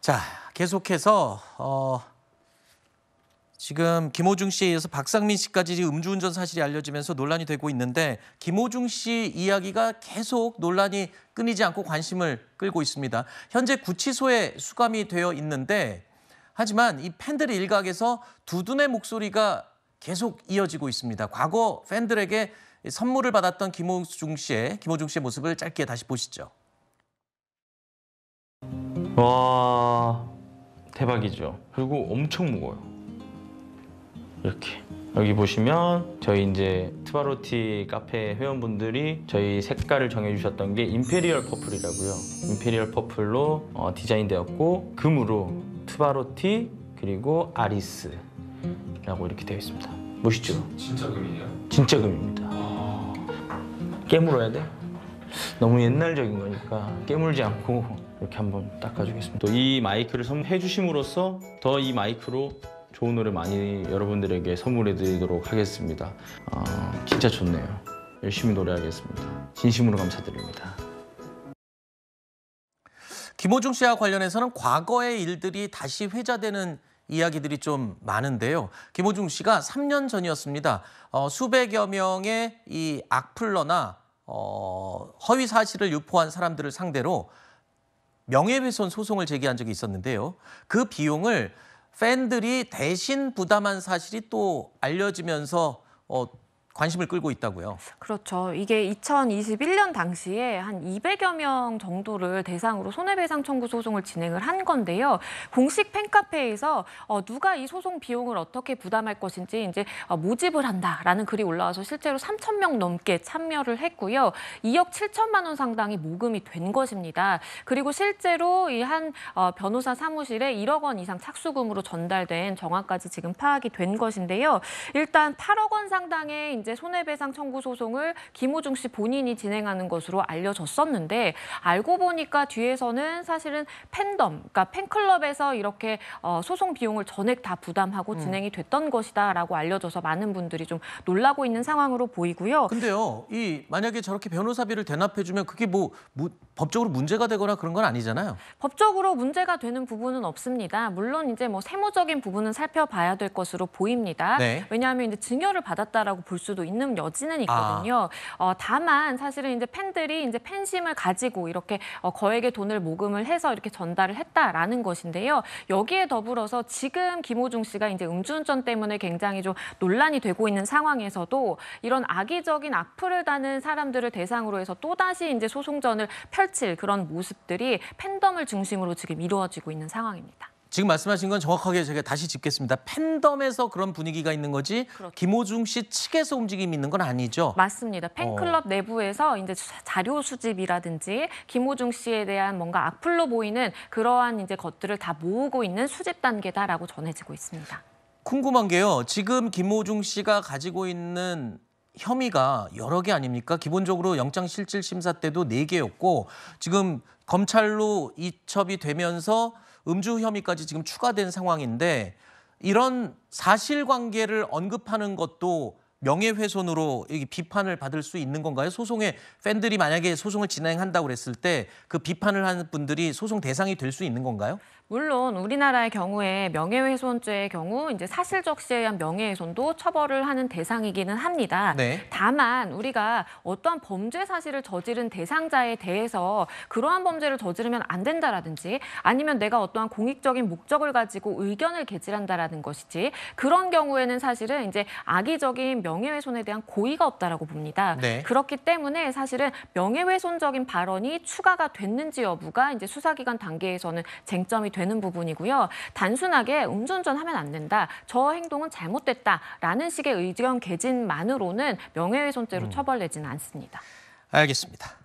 자, 계속해서 어, 지금 김호중 씨에 의해서 박상민 씨까지 음주운전 사실이 알려지면서 논란이 되고 있는데 김호중 씨 이야기가 계속 논란이 끊이지 않고 관심을 끌고 있습니다. 현재 구치소에 수감이 되어 있는데 하지만 이 팬들 일각에서 두둔의 목소리가 계속 이어지고 있습니다. 과거 팬들에게 선물을 받았던 김호중 씨의 김호중 씨의 모습을 짧게 다시 보시죠. 와 대박이죠 그리고 엄청 무거워요 이렇게 여기 보시면 저희 이제 트바로티 카페 회원분들이 저희 색깔을 정해주셨던 게 임페리얼 퍼플이라고요 임페리얼 퍼플로 어, 디자인되었고 금으로 트바로티 그리고 아리스라고 이렇게 되어 있습니다 보시죠 진짜 금이에요? 진짜 금입니다 아. 깨물어야 돼? 너무 옛날적인 거니까 깨물지 않고 이렇게 한번 닦아주겠습니다. 또 이 마이크를 선물해 주심으로써 더 이 마이크로 좋은 노래 많이 여러분들에게 선물해 드리도록 하겠습니다. 어, 진짜 좋네요. 열심히 노래하겠습니다. 진심으로 감사드립니다. 김호중 씨와 관련해서는 과거의 일들이 다시 회자되는 이야기들이 좀 많은데요. 김호중 씨가 3년 전이었습니다. 어, 수백여 명의 이 악플러나 어, 허위 사실을 유포한 사람들을 상대로 명예훼손 소송을 제기한 적이 있었는데요. 그 비용을 팬들이 대신 부담한 사실이 또 알려지면서 어, 관심을 끌고 있다고요. 그렇죠. 이게 2021년 당시에 한 200여 명 정도를 대상으로 손해배상 청구 소송을 진행을 한 건데요. 공식 팬카페에서 어, 누가 이 소송 비용을 어떻게 부담할 것인지 이제 어, 모집을 한다라는 글이 올라와서 실제로 3천 명 넘게 참여를 했고요. 2억 7천만 원 상당이 모금이 된 것입니다. 그리고 실제로 이한 어, 변호사 사무실에 1억 원 이상 착수금으로 전달된 정황까지 지금 파악이 된 것인데요. 일단 8억 원 상당의 이제 이제 손해배상 청구 소송을 김호중 씨 본인이 진행하는 것으로 알려졌었는데 알고 보니까 뒤에서는 사실은 팬덤, 그러니까 팬클럽에서 이렇게 어, 소송 비용을 전액 다 부담하고 음. 진행이 됐던 것이다라고 알려져서 많은 분들이 좀 놀라고 있는 상황으로 보이고요. 근데요, 이 만약에 저렇게 변호사비를 대납해주면 그게 뭐 무, 법적으로 문제가 되거나 그런 건 아니잖아요. 법적으로 문제가 되는 부분은 없습니다. 물론 이제 뭐 세무적인 부분은 살펴봐야 될 것으로 보입니다. 네. 왜냐하면 이제 증여를 받았다라고 볼수 수도 있는 여지는 아. 있거든요. 아. 어, 다만 사실은 이제 팬들이 이제 팬심을 가지고 이렇게 어, 거액의 돈을 모금을 해서 이렇게 전달을 했다라는 것인데요. 여기에 더불어서 지금 김호중 씨가 이제 음주운전 때문에 굉장히 좀 논란이 되고 있는 상황에서도 이런 악의적인 악플을 다는 사람들을 대상으로 해서 또다시 이제 소송전을 펼칠 그런 모습들이 팬덤을 중심으로 지금 이루어지고 있는 상황입니다. 지금 말씀하신 건 정확하게 제가 다시 짚겠습니다. 팬덤에서 그런 분위기가 있는 거지 그렇죠. 김호중 씨 측에서 움직임이 있는 건 아니죠? 맞습니다. 팬클럽 어. 내부에서 이제 자료 수집이라든지 김호중 씨에 대한 뭔가 악플로 보이는 그러한 이제 것들을 다 모으고 있는 수집 단계다라고 전해지고 있습니다. 궁금한 게요. 지금 김호중 씨가 가지고 있는 혐의가 여러 개 아닙니까? 기본적으로 영장실질심사 때도 네개였고 지금 검찰로 이첩이 되면서 음주 혐의까지 지금 추가된 상황인데 이런 사실관계를 언급하는 것도 명예훼손으로 비판을 받을 수 있는 건가요? 소송에 팬들이 만약에 소송을 진행한다고 그랬을 때 그 비판을 하는 분들이 소송 대상이 될 수 있는 건가요? 물론 우리나라의 경우에 명예훼손죄의 경우 이제 사실적시에 의한 명예훼손도 처벌을 하는 대상이기는 합니다. 네. 다만 우리가 어떠한 범죄 사실을 저지른 대상자에 대해서 그러한 범죄를 저지르면 안 된다라든지 아니면 내가 어떠한 공익적인 목적을 가지고 의견을 개질한다라는 것이지 그런 경우에는 사실은 이제 악의적인 명예훼손에 대한 고의가 없다라고 봅니다. 네. 그렇기 때문에 사실은 명예훼손적인 발언이 추가가 됐는지 여부가 이제 수사기관 단계에서는 쟁점이 되는 부분이고요. 단순하게 음주전 하면 안 된다, 저 행동은 잘못됐다라는 식의 의견 개진만으로는 명예훼손죄로 음. 처벌되지는 않습니다. 알겠습니다.